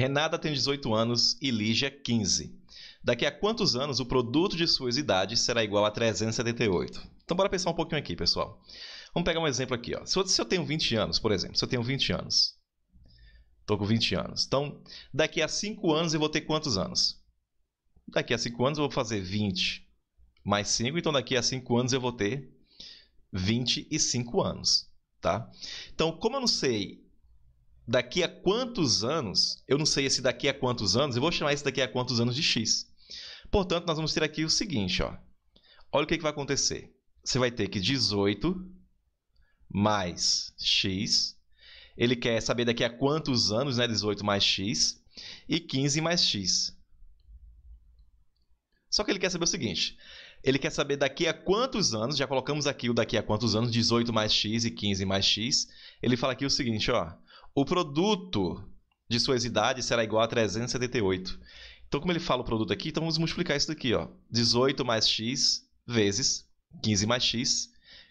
Renata tem 18 anos e Lígia 15. Daqui a quantos anos o produto de suas idades será igual a 378? Então bora pensar um pouquinho aqui, pessoal. Vamos pegar um exemplo aqui. Ó. Se, eu, se eu tenho 20 anos, por exemplo, se eu tenho 20 anos, estou com 20 anos. Então, daqui a 5 anos eu vou ter quantos anos? Daqui a 5 anos eu vou fazer 20 mais 5, então daqui a 5 anos eu vou ter 25 anos. Tá? Então, como eu não sei daqui a quantos anos, eu não sei esse daqui a quantos anos, eu vou chamar esse daqui a quantos anos de X. Portanto, nós vamos ter aqui o seguinte, ó. olha o que, que vai acontecer. Você vai ter que 18 mais X, ele quer saber daqui a quantos anos, né? 18 mais X, e 15 mais X. Só que ele quer saber o seguinte, ele quer saber daqui a quantos anos, já colocamos aqui o daqui a quantos anos, 18 mais x e 15 mais x. Ele fala aqui o seguinte, ó, o produto de suas idades será igual a 378. Então, como ele fala o produto aqui, então vamos multiplicar isso daqui, ó. 18 mais x vezes 15 mais x.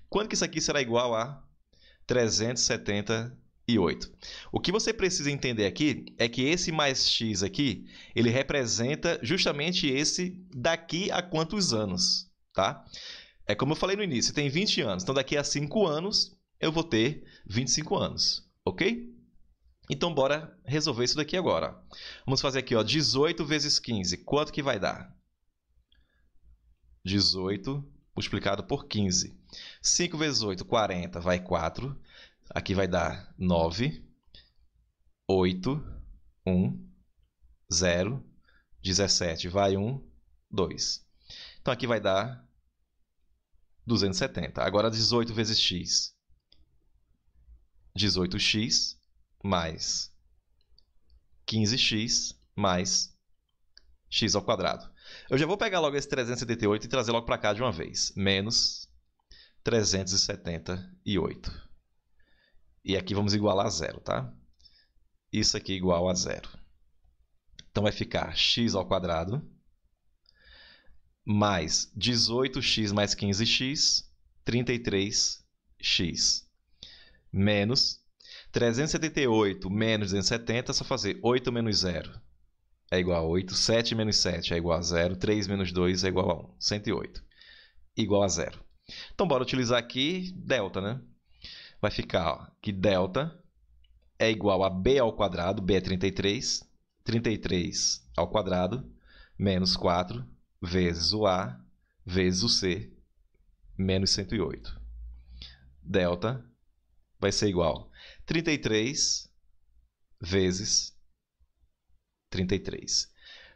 Quanto que isso aqui será igual a 378? O que você precisa entender aqui é que esse mais x aqui, ele representa justamente esse daqui a quantos anos, tá? É como eu falei no início, tem 20 anos. Então, daqui a 5 anos, eu vou ter 25 anos, ok? Então bora resolver isso daqui agora. Vamos fazer aqui, ó, 18 vezes 15. Quanto que vai dar? 18 multiplicado por 15. 5 vezes 8, 40, vai 4. Aqui vai dar 9, 8, 1, 0, 17, vai 1, 2. Então aqui vai dar 270. Agora 18 vezes x. 18x mais 15x mais x ao quadrado. Eu já vou pegar logo esse 378 e trazer logo para cá de uma vez. Menos 378. E aqui vamos igualar a zero, tá? Isso aqui é igual a zero. Então vai ficar x ao quadrado mais 18x mais 15x, 33x. Menos 378 menos 270 é só fazer 8 menos 0 é igual a 8. 7 menos 7 é igual a 0. 3 menos 2 é igual a 1. 108 igual a 0. Então, bora utilizar aqui delta, né? Vai ficar ó, que delta é igual a b ao quadrado, b é 33, 33 ao quadrado, menos 4, vezes o a, vezes o c, menos 108. Delta vai ser igual a 33 vezes 33,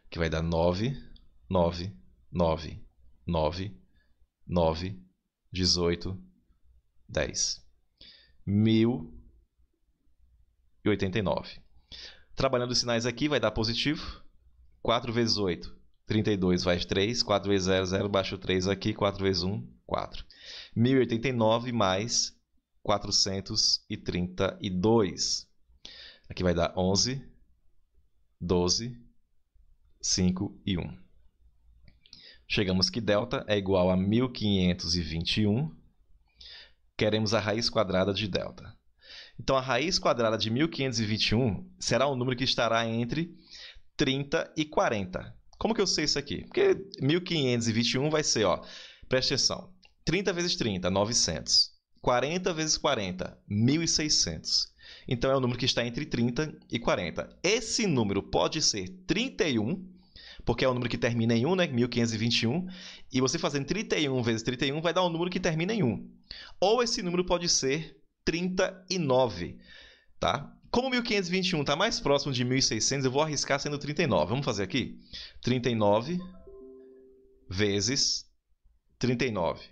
que vai dar 9, 9, 9, 9, 9, 18, 10. 1089. Trabalhando os sinais aqui, vai dar positivo. 4 vezes 8, 32 vai 3. 4 vezes 0, 0. baixo 3 aqui. 4 vezes 1, 4. 1089 mais 432. Aqui vai dar 11, 12, 5 e 1. Chegamos que delta é igual a 1521. Queremos a raiz quadrada de delta. Então, a raiz quadrada de 1521 será um número que estará entre 30 e 40. Como que eu sei isso aqui? Porque 1521 vai ser, ó, presta atenção, 30 vezes 30, 900. 40 vezes 40, 1.600. Então é o número que está entre 30 e 40. Esse número pode ser 31, porque é o número que termina em 1, né? 1521. E você fazendo 31 vezes 31 vai dar um número que termina em 1. Ou esse número pode ser 39, tá? Como 1521 está mais próximo de 1600, eu vou arriscar sendo 39. Vamos fazer aqui? 39 vezes 39.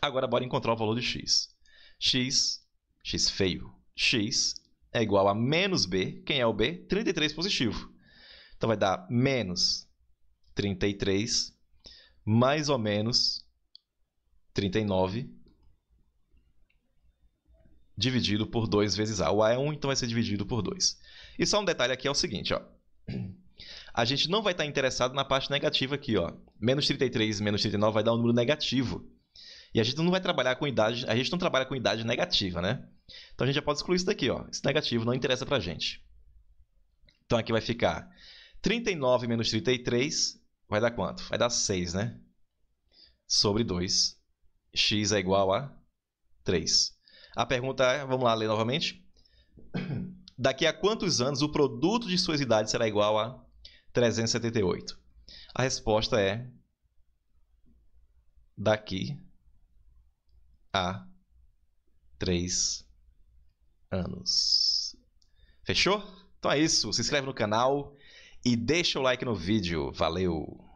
Agora bora encontrar o valor de x. x, x feio, x é igual a menos b. Quem é o b? 33 positivo. Então vai dar menos 33 mais ou menos 39 dividido por 2 vezes a. O a é 1, então vai ser dividido por 2. E só um detalhe aqui é o seguinte, ó. A gente não vai estar interessado na parte negativa aqui, ó. Menos 33 menos 39 vai dar um número negativo. E a gente não vai trabalhar com idade, a gente não trabalha com idade negativa, né? Então a gente já pode excluir isso daqui, ó. Esse negativo não interessa pra gente. Então aqui vai ficar 39 menos 33 vai dar quanto? Vai dar 6, né? Sobre 2. x é igual a 3. A pergunta é, vamos lá ler novamente. Daqui a quantos anos o produto de suas idades será igual a 378? A resposta é daqui há três anos. Fechou? Então é isso. Se inscreve no canal e deixa o like no vídeo. Valeu!